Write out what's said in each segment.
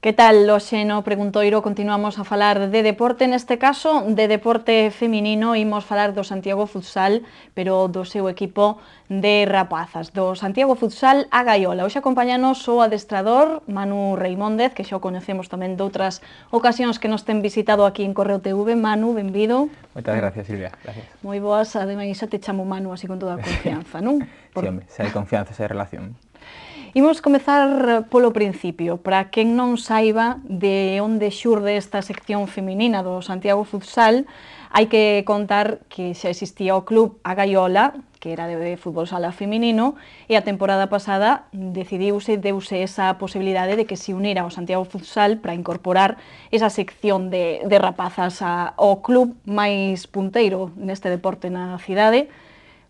Que tal, Oxe no Iro, continuamos a falar de deporte, neste caso de deporte feminino, imos falar do Santiago Futsal, pero do seu equipo de rapazas, do Santiago Futsal a Gaiola. Oxe acompañanos o adestrador Manu Reimóndez, que xa o conocemos tamén doutras ocasións que nos ten visitado aquí en Correo TV. Manu, benvido. Moitas gracias, Silvia. Gracias. Moi boas, ademais xa te chamo Manu así con toda a confianza, non? Por... Sí, home, hai confianza, xa hai relación. Imos comezar polo principio, para quen non saiba de onde xurde esta sección feminina do Santiago Futsal, hai que contar que xa existía o club A Gaiola, que era de fútbol sala feminino, e a temporada pasada decidiuse, deuse esa posibilidade de que se unira ao Santiago Futsal para incorporar esa sección de, de rapazas a, ao club máis punteiro neste deporte na cidade,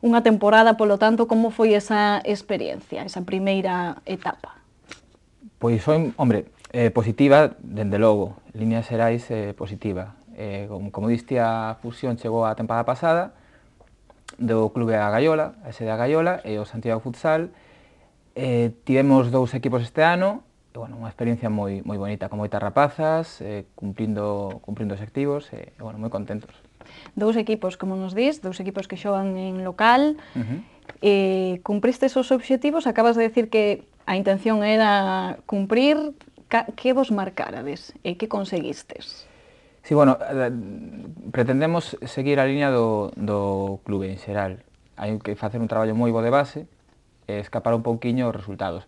unha temporada, polo tanto, como foi esa experiencia, esa primeira etapa? Pois foi, hombre, eh, positiva, dende logo, líneas xerais eh, positiva. Eh, como, como diste, a fusión chegou a temporada pasada, do clube a Gaiola, a sede a Gaiola, e o Santiago Futsal, eh, tivemos dous equipos este ano, e, bueno, unha experiencia moi moi bonita, con moitas rapazas, eh, cumprindo, cumprindo os activos, e, bueno, moi contentos. Dous equipos, como nos dis, dous equipos que xogan en local. Uh -huh. E cumpristes os obxectivos, acabas de decir que a intención era cumprir, ca, que vos marcarades e que conseguistes? Sí, bueno, eh, pretendemos seguir a liña do, do clube en xeral. Hai que facer un traballo moi bo de base e escapar un pouquiño os resultados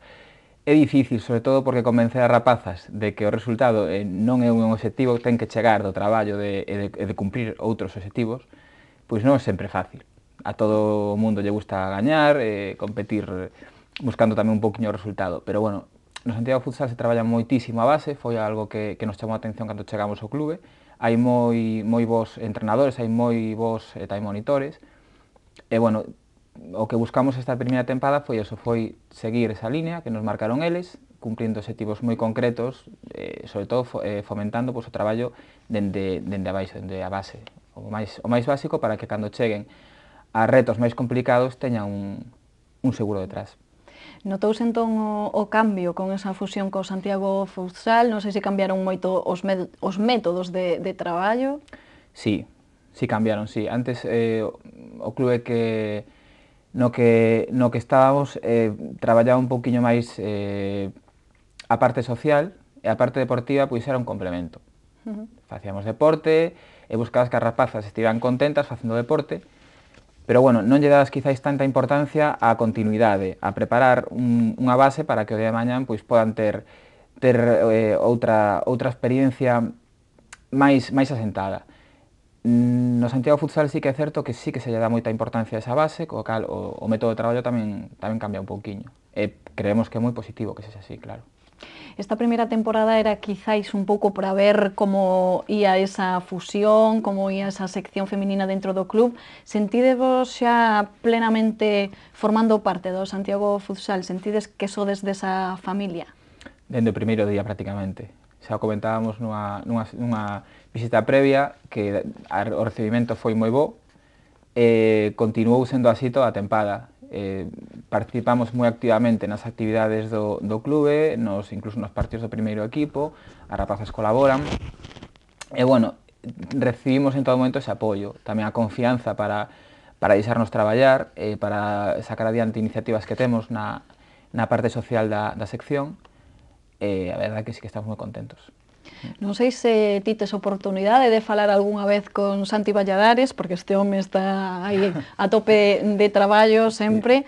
é difícil, sobre todo porque convencer a rapazas de que o resultado eh, non é un objetivo, ten que chegar do traballo de, e de, de cumprir outros objetivos, pois non é sempre fácil. A todo o mundo lle gusta gañar, e eh, competir buscando tamén un poquinho o resultado, pero bueno, no Santiago Futsal se traballa moitísimo a base, foi algo que, que nos chamou a atención cando chegamos ao clube, hai moi moi vos entrenadores, hai moi vos e eh, tamén monitores, e bueno, o que buscamos esta primeira tempada foi eso, foi seguir esa línea que nos marcaron eles, cumprindo objetivos moi concretos, eh, sobre todo eh, fomentando pois, o traballo dende, dende abaixo, dende a base, o máis, o máis básico para que cando cheguen a retos máis complicados teñan un, un seguro detrás. Notouse entón o, o cambio con esa fusión co Santiago Futsal? Non sei se cambiaron moito os, me, os métodos de, de traballo? Sí, sí cambiaron, sí. Antes eh, o, o clube que no que, no que estábamos eh, traballaba un poquinho máis eh, a parte social e a parte deportiva pois era un complemento. Uh -huh. Facíamos deporte e buscabas que as rapazas estivan contentas facendo deporte, pero bueno, non lle dadas quizáis tanta importancia á continuidade, a preparar un, unha base para que o día de mañan pois podan ter ter eh, outra outra experiencia máis máis asentada. No Santiago Futsal sí que é certo que sí que se lle dá moita importancia a esa base, co cal o, o método de traballo tamén tamén cambia un pouquiño. E creemos que é moi positivo que sexa así, claro. Esta primeira temporada era quizáis un pouco para ver como ía esa fusión, como ía esa sección feminina dentro do club. Sentidevos xa plenamente formando parte do Santiago Futsal? Sentides que sodes desa familia? Dende o primeiro día prácticamente. Xa o comentábamos nunha, nunha, nunha visita previa que o recibimento foi moi bo e eh, continuou sendo así toda a tempada. Eh, participamos moi activamente nas actividades do, do clube, nos, incluso nos partidos do primeiro equipo, as rapazas colaboran, e bueno, recibimos en todo momento ese apoio, tamén a confianza para, para deixarnos traballar, eh, para sacar adiante iniciativas que temos na, na parte social da, da sección, e eh, a verdade que sí que estamos moi contentos. Non sei se ti tes oportunidade de falar algunha vez con Santi Valladares, porque este home está aí a tope de traballo sempre.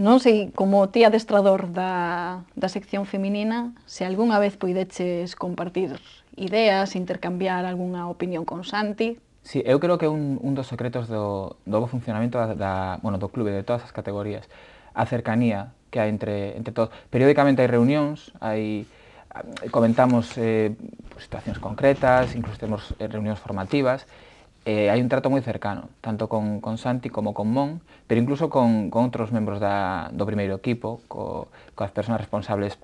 Non sei, como ti adestrador da, da sección feminina, se algunha vez puideches compartir ideas, intercambiar algunha opinión con Santi. Sí, eu creo que un, un dos secretos do, do bo funcionamento da, da, bueno, do clube de todas as categorías, a cercanía que hai entre, entre todos. Periódicamente hai reunións, hai comentamos eh, situaciones concretas, incluso temos eh, reunións formativas, eh, hai un trato moi cercano, tanto con, con Santi como con Mon, pero incluso con, con outros membros da, do primeiro equipo, co, coas persoas responsables,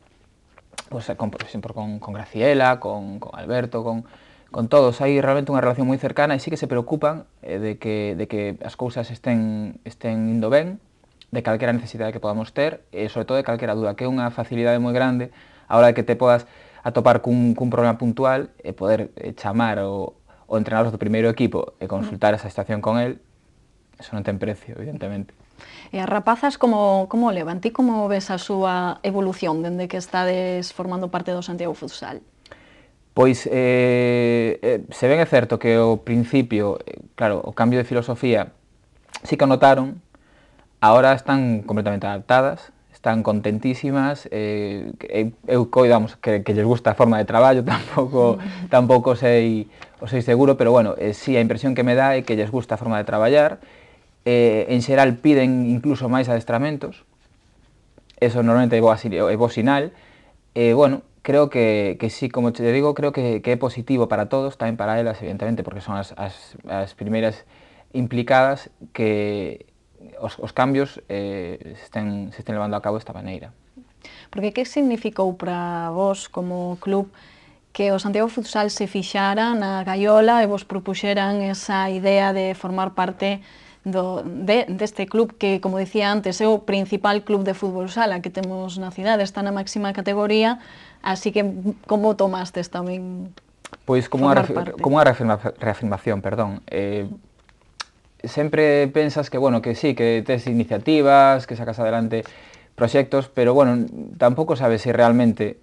pues, con, por exemplo, con, con Graciela, con, con Alberto, con, con todos, hai realmente unha relación moi cercana e sí que se preocupan eh, de, que, de que as cousas estén, estén indo ben, de calquera necesidade que podamos ter, e sobre todo de calquera duda, que é unha facilidade moi grande a hora de que te podas atopar cun, cun problema puntual e eh, poder e eh, chamar o, o entrenador do primeiro equipo e eh, consultar esa situación con el, eso non ten precio, evidentemente. E as rapazas como, como levan? Ti como ves a súa evolución dende que estades formando parte do Santiago Futsal? Pois eh, eh, se ben é certo que o principio, eh, claro, o cambio de filosofía sí que o notaron, agora están completamente adaptadas, están contentísimas eh, eh eu coidamos que, que lles gusta a forma de traballo tampouco tampouco sei o sei seguro pero bueno eh, si sí, a impresión que me dá é que lles gusta a forma de traballar eh, en xeral piden incluso máis adestramentos eso normalmente é bo, é bo sinal eh, bueno creo que, que sí, como te digo, creo que, que é positivo para todos, tamén para elas, evidentemente, porque son as, as, as primeiras implicadas que, os, os cambios eh, se, estén, se estén levando a cabo desta maneira. Porque que significou para vos como club que o Santiago Futsal se fixara na Gaiola e vos propuxeran esa idea de formar parte do, de, deste club que, como dicía antes, é o principal club de fútbol sala que temos na cidade, está na máxima categoría, así que como tomastes tamén Pois como unha como reafirma, reafirmación, perdón. Eh, sempre pensas que, bueno, que sí, que tes iniciativas, que sacas adelante proxectos, pero, bueno, tampouco sabes se si realmente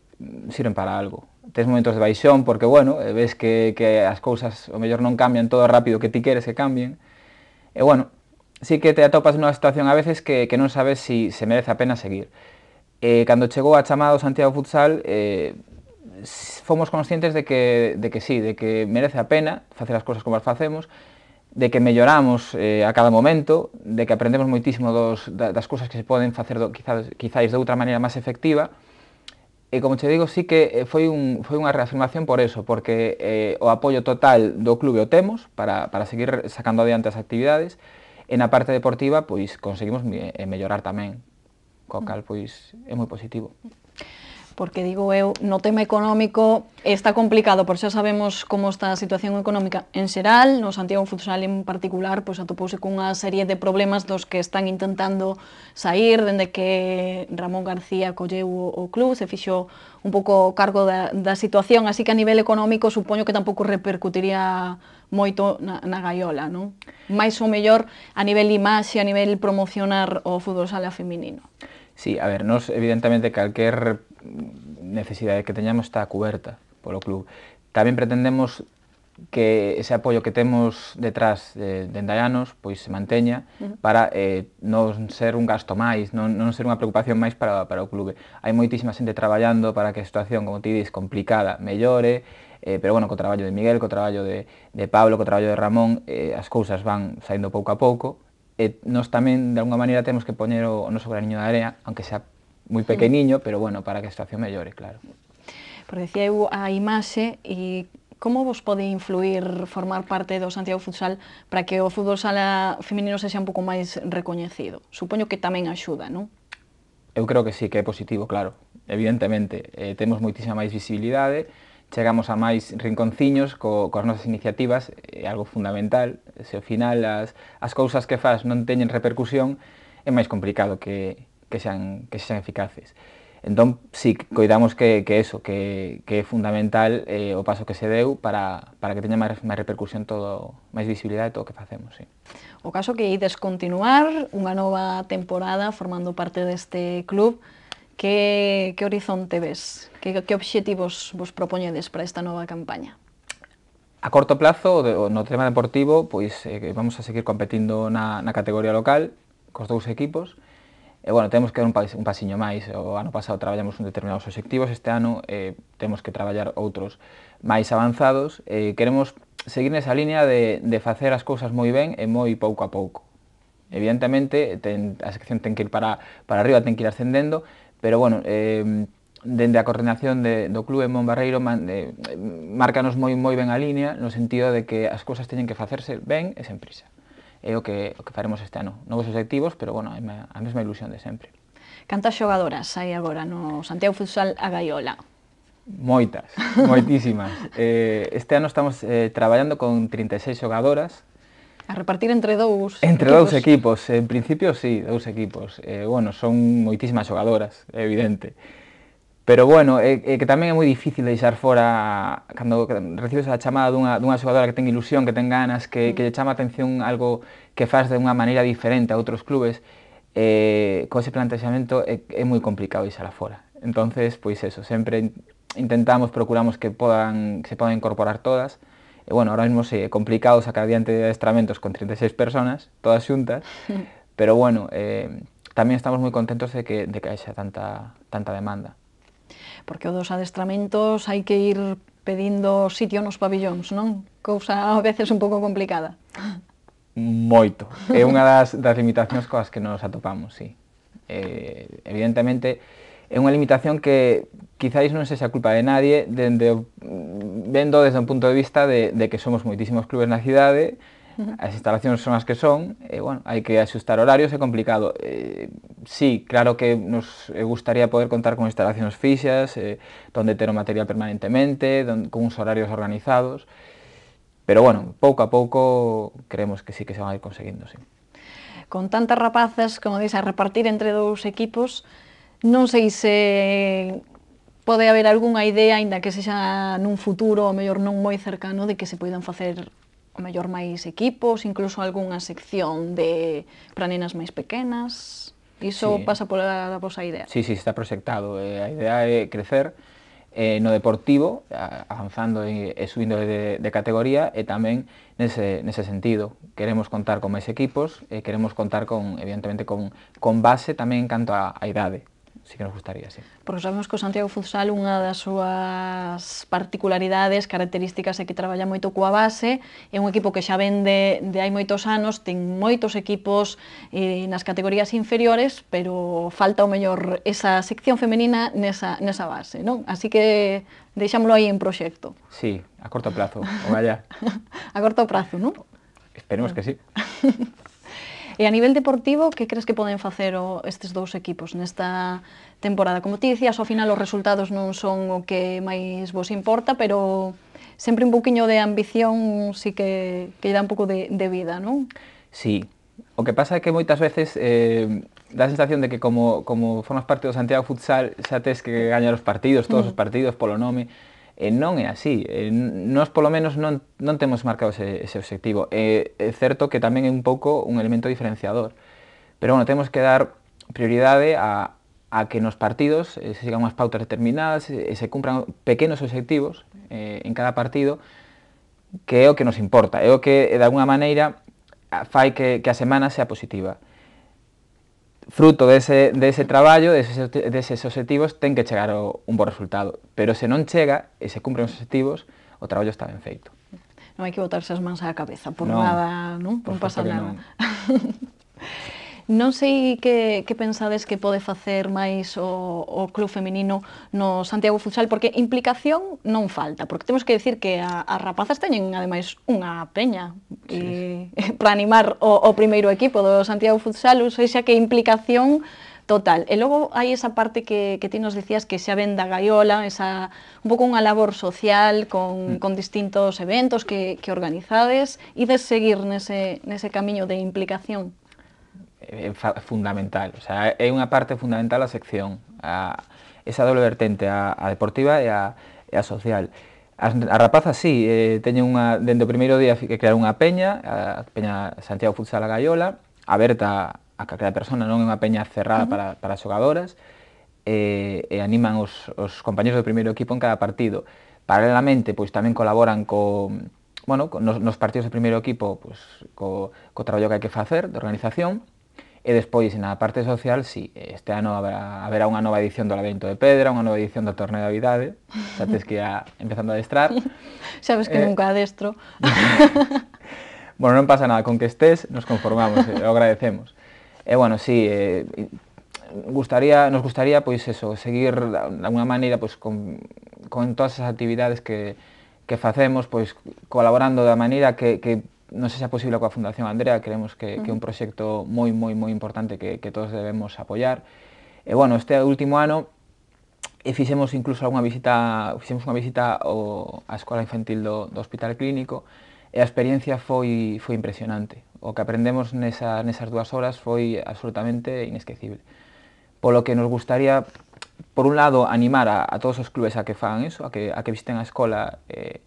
sirven para algo. Tes momentos de baixón porque, bueno, ves que, que as cousas, o mellor, non cambian todo rápido que ti queres que cambien. E, bueno, sí que te atopas nunha situación a veces que, que non sabes si se merece a pena seguir. Eh, cando chegou a chamada o Santiago Futsal, eh, fomos conscientes de que, de que sí, de que merece a pena facer as cousas como as facemos, de que melloramos eh, a cada momento, de que aprendemos moitísimo dos, das cousas que se poden facer do, quizás, quizás de outra maneira máis efectiva, e como che digo, sí que eh, foi, un, foi unha reafirmación por eso, porque eh, o apoio total do clube o temos para, para seguir sacando adiante as actividades, e na parte deportiva, pois, conseguimos me, eh, mellorar tamén, co cal, pois, é moi positivo porque digo eu, no tema económico está complicado, por xa sabemos como está a situación económica en xeral, no Santiago Futsal en particular, pois atopouse cunha serie de problemas dos que están intentando sair dende que Ramón García colleu o, o club, se fixo un pouco cargo da, da situación, así que a nivel económico supoño que tampouco repercutiría moito na, na gaiola, non? Mais ou mellor a nivel imaxe, a nivel promocionar o fútbol sala feminino. Sí, a ver, nos evidentemente calquer necesidade que teñamos está coberta polo club. Tamén pretendemos que ese apoio que temos detrás de, de Endaianos pois se manteña para eh, non ser un gasto máis, non, non ser unha preocupación máis para, para o clube. Hai moitísima xente traballando para que a situación, como ti dis, complicada, mellore, eh, pero bueno, co traballo de Miguel, co traballo de, de Pablo, co traballo de Ramón, eh, as cousas van saindo pouco a pouco, e nos nós tamén, de alguma maneira, temos que poñer o, o noso graniño de area, aunque sea moi mm. pequeniño, pero bueno, para que a situación mellore, claro. Por decía eu a imaxe e como vos pode influir formar parte do Santiago Futsal para que o fútbol sala feminino se sea un pouco máis recoñecido? Supoño que tamén axuda, non? Eu creo que sí, que é positivo, claro. Evidentemente, eh, temos moitísima máis visibilidade, chegamos a máis rinconciños co, coas nosas iniciativas, é algo fundamental. Se ao final as, as cousas que faz non teñen repercusión, é máis complicado que, que sean, que sean eficaces. Entón, si sí, coidamos que, que eso, que, que é fundamental eh, o paso que se deu para, para que teña máis, máis repercusión todo, máis visibilidade todo o que facemos, sí. O caso que ides continuar unha nova temporada formando parte deste club, que, que horizonte ves? Que, que obxectivos vos propoñedes para esta nova campaña? A corto plazo, no tema deportivo, pois eh, vamos a seguir competindo na, na categoría local, cos dous equipos, e E, bueno, temos que dar un, un pasiño máis. O ano pasado traballamos un determinados obxectivos, este ano eh, temos que traballar outros máis avanzados. Eh, queremos seguir nesa liña de, de facer as cousas moi ben e moi pouco a pouco. Evidentemente, ten, a sección ten que ir para, para arriba, ten que ir ascendendo, pero, bueno, eh, dende a coordinación de, do clube en Barreiro man, de, eh, márcanos moi moi ben a liña no sentido de que as cousas teñen que facerse ben e sen prisa é o que, o que faremos este ano. Novos objetivos, pero bueno, a mesma ilusión de sempre. Cantas xogadoras hai agora no Santiago Futsal a Gaiola? Moitas, moitísimas. eh, este ano estamos eh, traballando con 36 xogadoras, A repartir entre dous Entre equipos. dous equipos, en principio sí, dous equipos. Eh, bueno, son moitísimas xogadoras, é evidente. Pero bueno, eh, eh, que también es muy difícil deixar fora cuando recibes la llamada de una jugadora que tenga ilusión, que tenga ganas, que, le mm. llama atención algo que faz de una manera diferente a otros clubes, eh, Con ese planteamiento es muy complicado deixar fuera Entonces, pues eso, siempre intentamos, procuramos que se puedan incorporar todas. E bueno, ahora mismo sí, complicado sacar adelante de adestramentos con 36 e personas, todas juntas. pero bueno, también estamos muy contentos de que, haya tanta, tanta demanda. porque os adestramentos hai que ir pedindo sitio nos pabillóns, non? Cousa a veces un pouco complicada. Moito. É unha das, das limitacións coas que nos atopamos, sí. Eh, evidentemente, é unha limitación que quizáis non sexa culpa de nadie, dende, vendo desde un punto de vista de, de que somos moitísimos clubes na cidade, As instalacións son as que son, e, bueno, hai que axustar horarios, é complicado. Eh, sí, claro que nos eh, gustaría poder contar con instalacións fixas, eh, donde ter o material permanentemente, don, con uns horarios organizados, pero, bueno, pouco a pouco creemos que sí que se van a ir conseguindo, sí. Con tantas rapazas, como dices, a repartir entre dous equipos, non sei se pode haber algunha idea, aínda que sexa nun futuro, ou mellor non moi cercano, de que se poidan facer o mellor máis equipos, incluso algunha sección de para nenas máis pequenas. Iso sí. pasa pola vosa idea. Sí, sí, está proxectado. Eh, a idea é crecer eh, no deportivo, avanzando e, e subindo de, de categoría, e tamén nese, nese sentido. Queremos contar con máis equipos, e queremos contar con, evidentemente, con, con base tamén en canto a, a idade sí que nos gustaría, sí. Porque sabemos que o Santiago Futsal unha das súas particularidades, características é que traballa moito coa base, é un equipo que xa vende de hai moitos anos, ten moitos equipos eh, nas categorías inferiores, pero falta o mellor esa sección femenina nesa, nesa base, non? Así que deixámolo aí en proxecto. Sí, a corto plazo, o vaya. a corto prazo, non? Esperemos que sí. E a nivel deportivo, que crees que poden facer o, estes dous equipos nesta temporada? Como ti dicías, ao final os resultados non son o que máis vos importa, pero sempre un poquinho de ambición sí que, que dá un pouco de, de vida, non? Sí, o que pasa é que moitas veces eh, dá a sensación de que como, como formas parte do Santiago Futsal xa tes que gañar os partidos, todos mm. os partidos polo nome, E non é así, e nos polo menos non, non temos marcado ese, ese obxectivo. E é certo que tamén é un pouco un elemento diferenciador. Pero bueno, temos que dar prioridade a, a que nos partidos eh, se sigan unhas pautas determinadas e se cumpran pequenos obxectivos eh, en cada partido que é o que nos importa, é o que de alguna maneira fai que, que a semana sea positiva fruto dese, dese traballo, deses, deses objetivos, ten que chegar o, un bo resultado. Pero se non chega e se cumpren os objetivos, o traballo está ben feito. Non hai que botarse as mans á cabeza por no, nada, non? Non pasa nada. Non. Non sei que, que pensades que pode facer máis o, o club feminino no Santiago Futsal, porque implicación non falta, porque temos que decir que a, as rapazas teñen ademais unha peña sí. e, para animar o, o primeiro equipo do Santiago Futsal, ou xa que implicación total. E logo hai esa parte que, que ti nos dicías que xa ven da gaiola, esa, un pouco unha labor social con, mm. con distintos eventos que, que organizades, e de seguir nese, nese camiño de implicación é fundamental, o sea, é unha parte fundamental a sección, a, esa doble vertente, a, a deportiva e a, e a social. As, as rapazas sí, eh, teñen unha, dende o primeiro día que crear unha peña, a peña Santiago Futsal a Gaiola, aberta a calquera persona, non é unha peña cerrada uh -huh. para, para xogadoras, e, e animan os, os compañeros do primeiro equipo en cada partido. Paralelamente, pois tamén colaboran co, bueno, nos, nos partidos de primeiro equipo, pues, co, co traballo que hai que facer de organización, E despois na parte social, si, sí, este ano haberá, haberá unha nova edición do Laberinto de Pedra, unha nova edición do Torneo de Vidade, xa tens que ir empezando a adestrar. Sabes que eh, nunca adestro. bueno, non pasa nada, con que estés nos conformamos, eh, agradecemos. E eh, bueno, si, sí, eh, gustaría, nos gustaría pois eso, seguir de alguna maneira pois, con, con todas as actividades que, que facemos pois colaborando da maneira que, que non se xa posible coa Fundación Andrea, creemos que, uh -huh. que é un proxecto moi, moi, moi importante que, que todos debemos apoiar. E, bueno, este último ano e eh, fixemos incluso algunha visita, fixemos unha visita ao, á Escola Infantil do, do Hospital Clínico e a experiencia foi, foi impresionante. O que aprendemos nesa, nesas dúas horas foi absolutamente inesquecible. Polo que nos gustaría por un lado, animar a, a todos os clubes a que fagan eso, a que, a que visiten a escola eh,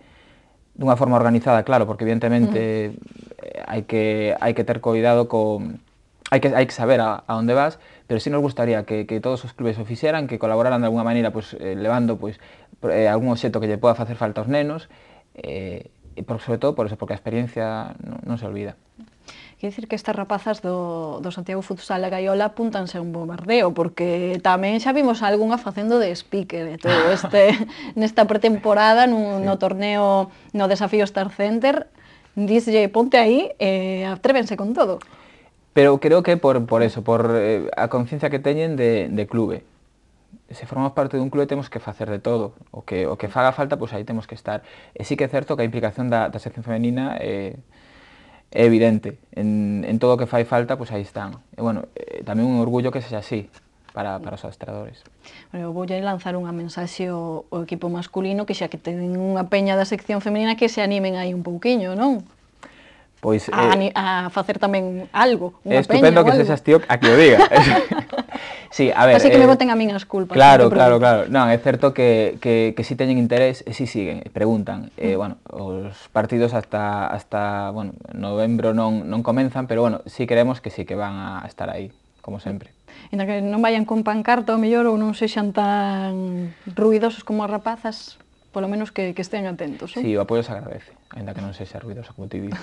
dunha forma organizada, claro, porque evidentemente mm. eh, hai que hai que ter cuidado con hai que hai que saber a, a onde vas, pero sí nos gustaría que, que todos os clubes o fixeran, que colaboraran de alguna maneira, pois pues, eh, levando pois pues, eh, algún objeto que lle poda facer falta aos nenos, eh, e por, sobre todo por eso, porque a experiencia non, non se olvida. Quer dicir que estas rapazas do, do Santiago Futsal a Gaiola apuntanse a un bombardeo, porque tamén xa vimos algunha facendo de speaker e todo este, nesta pretemporada nun, no torneo no desafío Star Center, díselle ponte aí e atrévense con todo. Pero creo que por, por eso, por eh, a conciencia que teñen de, de clube, se formamos parte dun clube temos que facer de todo, o que o que faga falta, pois pues, aí temos que estar. E sí que é certo que a implicación da, da sección femenina eh, é evidente. En, en todo o que fai falta, pois aí están. E, bueno, eh, tamén un orgullo que sexa así para, para os adestradores. Eu vou lanzar unha mensaxe ao, ao equipo masculino que xa que ten unha peña da sección femenina que se animen aí un pouquiño, non? Pois, a, eh, a facer tamén algo, unha estupendo peña Estupendo que sexas tío a que o diga. Sí, a ver, Así que eh, me boten a min as culpas. Claro, no claro, claro. Non, é certo que, que, que si teñen interés, e eh, si siguen, eh, preguntan. Eh, mm. Eh, bueno, os partidos hasta, hasta bueno, novembro non, non comenzan, pero bueno, si queremos que sí que van a estar aí, como sempre. Ainda que non vayan con pancarta, o mellor, ou non sexan tan ruidosos como as rapazas, polo menos que, que estean atentos. Eh? Si, sí, o apoio se agradece, ainda que non sexa ruidosa como ti dices.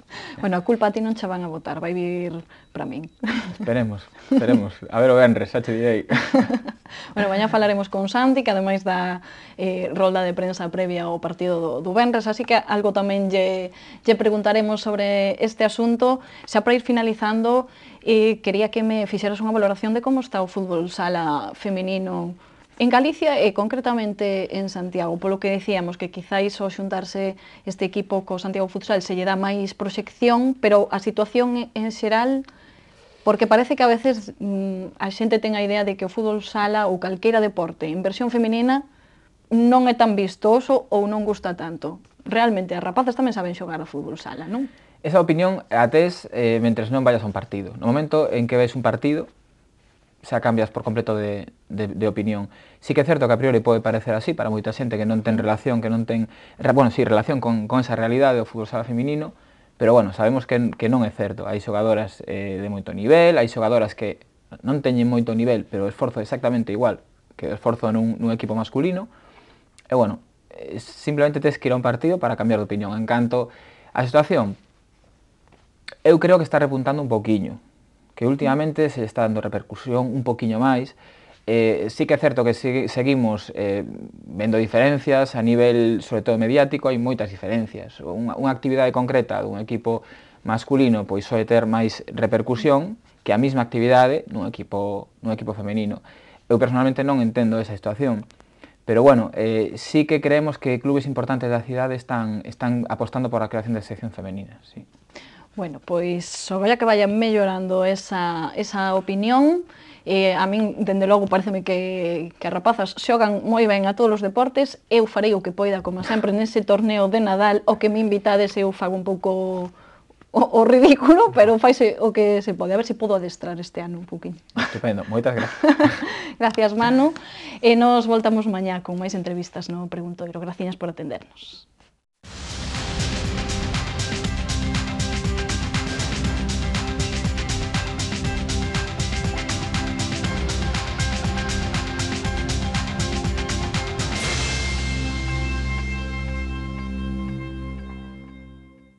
bueno, a culpa a ti non xa van a votar, vai vir para min. esperemos, esperemos. A ver o Benres, xa che direi. bueno, mañá falaremos con Santi, que ademais da eh, rolda de prensa previa ao partido do, do Benres, así que algo tamén lle, lle preguntaremos sobre este asunto. Xa para ir finalizando, eh, quería que me fixeras unha valoración de como está o fútbol sala feminino En Galicia e concretamente en Santiago, polo que decíamos que quizáis ao xuntarse este equipo co Santiago Futsal se lle dá máis proxección, pero a situación en xeral porque parece que a veces mm, a xente ten a idea de que o fútbol sala ou calqueira deporte en versión feminina non é tan vistoso ou non gusta tanto. Realmente as rapazas tamén saben xogar ao fútbol sala, non? Esa opinión a tes eh, mentres non vayas a un partido. No momento en que ves un partido, xa cambias por completo de, de, de opinión. Sí que é certo que a priori pode parecer así para moita xente que non ten relación, que non ten, bueno, sí, relación con, con esa realidade do fútbol sala feminino, pero bueno, sabemos que, que non é certo. Hai xogadoras eh, de moito nivel, hai xogadoras que non teñen moito nivel, pero o esforzo é exactamente igual que o esforzo nun, nun equipo masculino. E eh, bueno, eh, simplemente tes que ir a un partido para cambiar de opinión. En canto a situación, eu creo que está repuntando un poquinho que últimamente se está dando repercusión un poquinho máis. Eh, sí que é certo que seguimos eh, vendo diferencias a nivel, sobre todo mediático, hai moitas diferencias. Unha, unha actividade concreta dun equipo masculino pois soe ter máis repercusión que a mesma actividade nun equipo, nun equipo femenino. Eu personalmente non entendo esa situación. Pero bueno, eh, sí que creemos que clubes importantes da cidade están, están apostando por a creación de sección femenina. Sí. Bueno, pois vaya que vayan mellorando esa, esa opinión. Eh, a min, dende logo, pareceme que, que as rapazas xogan moi ben a todos os deportes. Eu farei o que poida, como sempre, nese torneo de Nadal, o que me invitades eu fago un pouco o, o ridículo, pero faise o que se pode. A ver se podo adestrar este ano un poquinho. Estupendo, moitas gracias. gracias, Manu. E nos voltamos mañá con máis entrevistas no Preguntoiro. Gracias por atendernos.